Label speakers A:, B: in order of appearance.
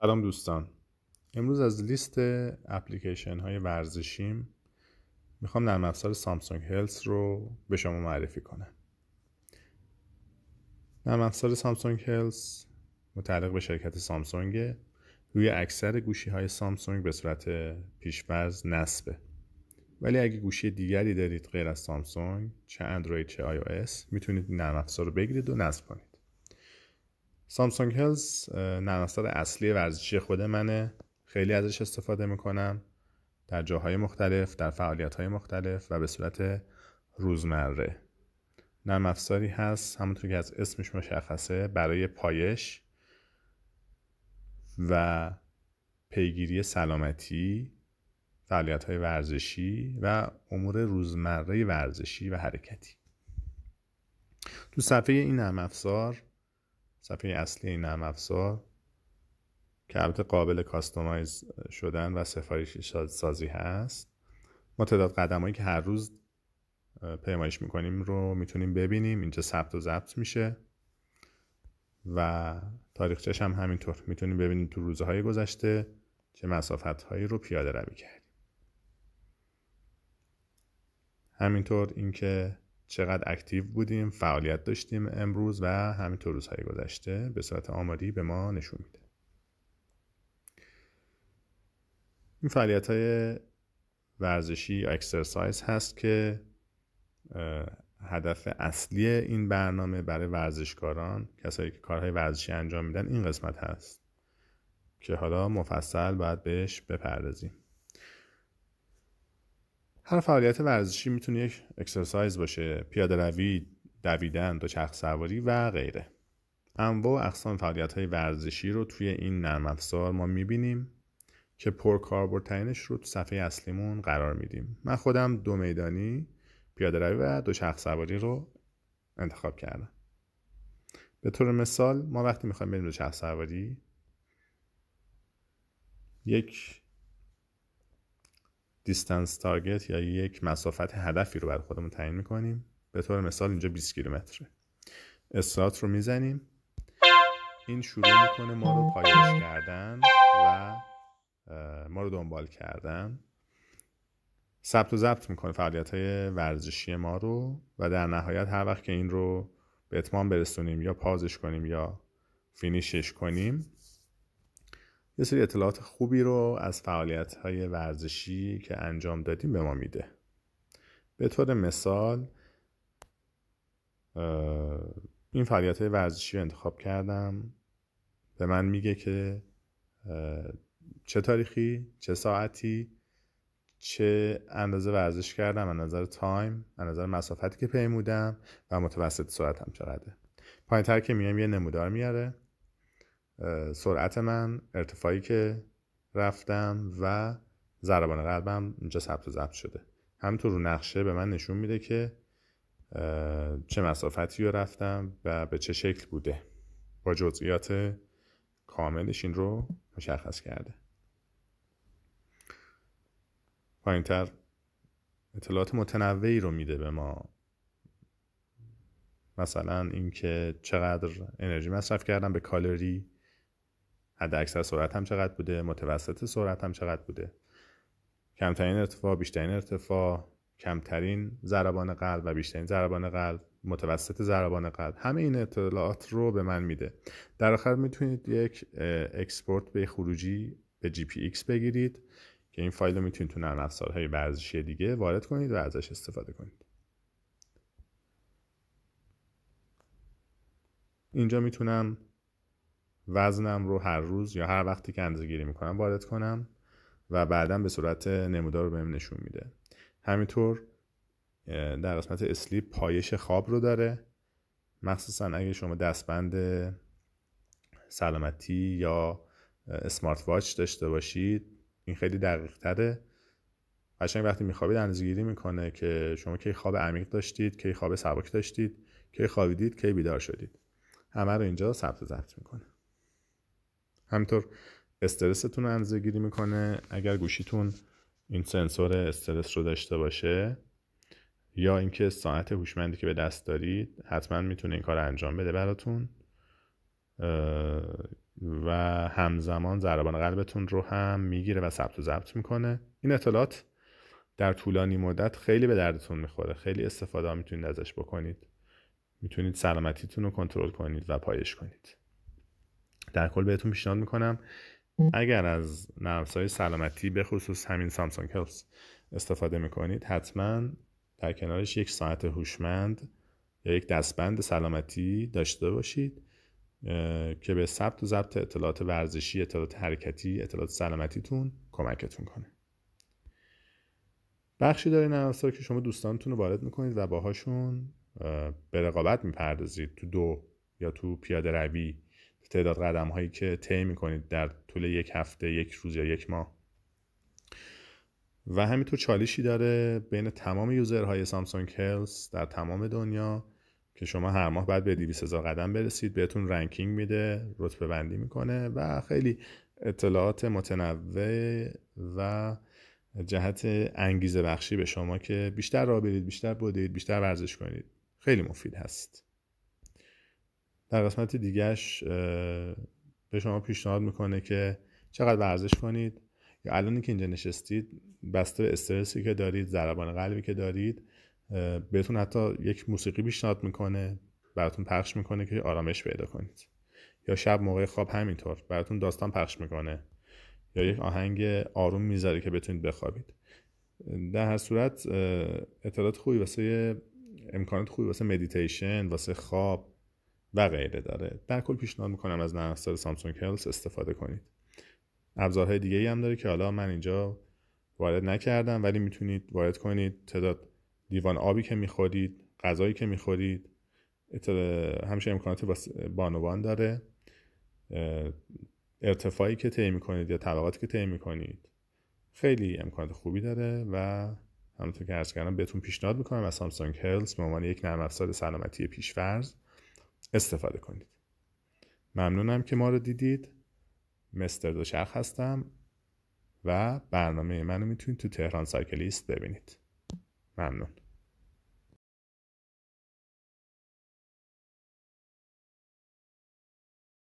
A: سلام دوستان امروز از لیست اپلیکیشن های ورزشیم میخوام نرم افزار سامسونگ هلس رو به شما معرفی کنم نرم افزار سامسونگ هلس متعلق به شرکت سامسونگ روی اکثر گوشی های سامسونگ به صورت پیشورز نسبه ولی اگه گوشی دیگری دارید غیر از سامسونگ چه اندروید چه اس میتونید نرم افزار رو بگیرید و نصب کنید سامسونگ هلز نرمافزار اصلی ورزشی خود منه خیلی ازش استفاده میکنم در جاهای مختلف در فعالیت های مختلف و به صورت روزمره نرم افزاری هست همونطور که از اسمش مشخصه برای پایش و پیگیری سلامتی فعالیت های ورزشی و امور روزمره ورزشی و حرکتی تو صفحه این نرم افزار صفحه اصلی نرم افزار که البته قابل کاستومایز شدن و سفارش سازی هست ما تعداد قدمایی که هر روز پیمایش میکنیم رو میتونیم ببینیم اینجا ثبت و ضبط میشه و تاریخچهش هم همینطور میتونیم ببینیم تو روزهای گذشته چه مسافت هایی رو پیاده روی کردیم همینطور اینکه چقدر اکتیو بودیم فعالیت داشتیم امروز و همینطور روزهای گذشته به صورت آماری به ما نشون میده این فعالیت های ورزشی یا اکسرسایز هست که هدف اصلی این برنامه برای ورزشکاران کسایی که کارهای ورزشی انجام میدن این قسمت هست که حالا مفصل باید بهش بپردازیم هر فعالیت ورزشی میتونه یک اکسرسایز باشه پیاده روی دویدن دوچرخه سواری و غیره انواع و اقسام فعالیت های ورزشی رو توی این نرم افزار ما میبینیم که پرکاربردترینش رو تو صفحه اصلیمون قرار میدیم من خودم دو میدانی پیاده روی و دوچرخه سواری رو انتخاب کردم به طور مثال ما وقتی میخوایم بریم دوچرخه سواری یک دیستنس تارگت یا یک مسافت هدفی رو برای خودمون تعیین میکنیم به طور مثال اینجا 20 کیلومتره استارت رو میزنیم این شروع میکنه ما رو پایش کردن و ما رو دنبال کردن ثبت و ضبط میکنه فعالیت های ورزشی ما رو و در نهایت هر وقت که این رو به اتمام برسونیم یا پازش کنیم یا فینیشش کنیم یه سری اطلاعات خوبی رو از فعالیت های ورزشی که انجام دادیم به ما میده به طور مثال این فعالیت های ورزشی رو انتخاب کردم به من میگه که چه تاریخی چه ساعتی چه اندازه ورزش کردم از نظر تایم از نظر مسافتی که پیمودم و متوسط سرعتم چقدره پایین تر که میام یه نمودار میاره سرعت من ارتفاعی که رفتم و ضربان قلبم اینجا ثبت و ضبط شده همینطور رو نقشه به من نشون میده که چه مسافتی رو رفتم و به چه شکل بوده با جزئیات کاملش این رو مشخص کرده تر اطلاعات متنوعی رو میده به ما مثلا اینکه چقدر انرژی مصرف کردم به کالری حد اکثر سرعت هم چقدر بوده متوسط سرعت هم چقدر بوده کمترین ارتفاع بیشترین ارتفاع کمترین ضربان قلب و بیشترین ضربان قلب متوسط ضربان قلب همه این اطلاعات رو به من میده در آخر میتونید یک اکسپورت به خروجی به جی پی ایکس بگیرید که این فایل رو میتونید تو نرم افزارهای ورزشی دیگه وارد کنید و ازش استفاده کنید اینجا میتونم وزنم رو هر روز یا هر وقتی که اندازه گیری میکنم وارد کنم و بعدا به صورت نمودار رو بهم نشون میده همینطور در قسمت اسلیپ پایش خواب رو داره مخصوصا اگه شما دستبند سلامتی یا سمارت واچ داشته باشید این خیلی دقیق تره قشنگ وقتی میخوابید اندازه گیری میکنه که شما کی خواب عمیق داشتید کی خواب سبک داشتید کی خوابیدید کی بیدار شدید همه رو اینجا ثبت ضبط میکنه همینطور استرستون رو اندازه گیری میکنه اگر گوشیتون این سنسور استرس رو داشته باشه یا اینکه ساعت هوشمندی که به دست دارید حتما میتونه این کار انجام بده براتون و همزمان ضربان قلبتون رو هم میگیره و ثبت و ضبط میکنه این اطلاعات در طولانی مدت خیلی به دردتون میخوره خیلی استفاده میتونید ازش بکنید میتونید سلامتیتون رو کنترل کنید و پایش کنید در کل بهتون پیشنهاد میکنم اگر از نرمسای سلامتی به خصوص همین سامسونگ هلپس استفاده میکنید حتما در کنارش یک ساعت هوشمند یا یک دستبند سلامتی داشته باشید که به ثبت و ضبط اطلاعات ورزشی، اطلاعات حرکتی، اطلاعات سلامتیتون کمکتون کنه. بخشی داره نرمافزار که شما دوستانتون رو وارد میکنید و باهاشون به رقابت میپردازید تو دو یا تو پیاده روی تعداد قدم هایی که طی میکنید در طول یک هفته یک روز یا یک ماه و همینطور چالشی داره بین تمام یوزرهای سامسونگ هلس در تمام دنیا که شما هر ماه بعد به 200 هزار قدم برسید بهتون رنکینگ میده رتبه بندی میکنه و خیلی اطلاعات متنوع و جهت انگیزه بخشی به شما که بیشتر را برید بیشتر بودید بیشتر ورزش کنید خیلی مفید هست در قسمت دیگهش به شما پیشنهاد میکنه که چقدر ورزش کنید یا الانی که اینجا نشستید بسته استرسی که دارید ضربان قلبی که دارید بهتون حتی یک موسیقی پیشنهاد میکنه براتون پخش میکنه که آرامش پیدا کنید یا شب موقع خواب همینطور براتون داستان پخش میکنه یا یک آهنگ آروم میذاره که بتونید بخوابید در هر صورت اطلاعات خوبی واسه امکانات خوبی واسه مدیتیشن واسه خواب و غیره داره در کل پیشنهاد میکنم از نرم افزار سامسونگ هلس استفاده کنید ابزارهای دیگه ای هم داره که حالا من اینجا وارد نکردم ولی میتونید وارد کنید تعداد دیوان آبی که میخورید غذایی که میخورید همیشه امکانات بانوان داره ارتفاعی که طی میکنید یا طبقاتی که طی میکنید خیلی امکانات خوبی داره و همونطور که عرض کردم بهتون پیشنهاد میکنم از سامسونگ هلس به عنوان یک نرم افزار سلامتی پیشفرض استفاده کنید ممنونم که ما رو دیدید مستر دوشخ هستم و برنامه منو میتونید تو تهران سایکلیست ببینید ممنون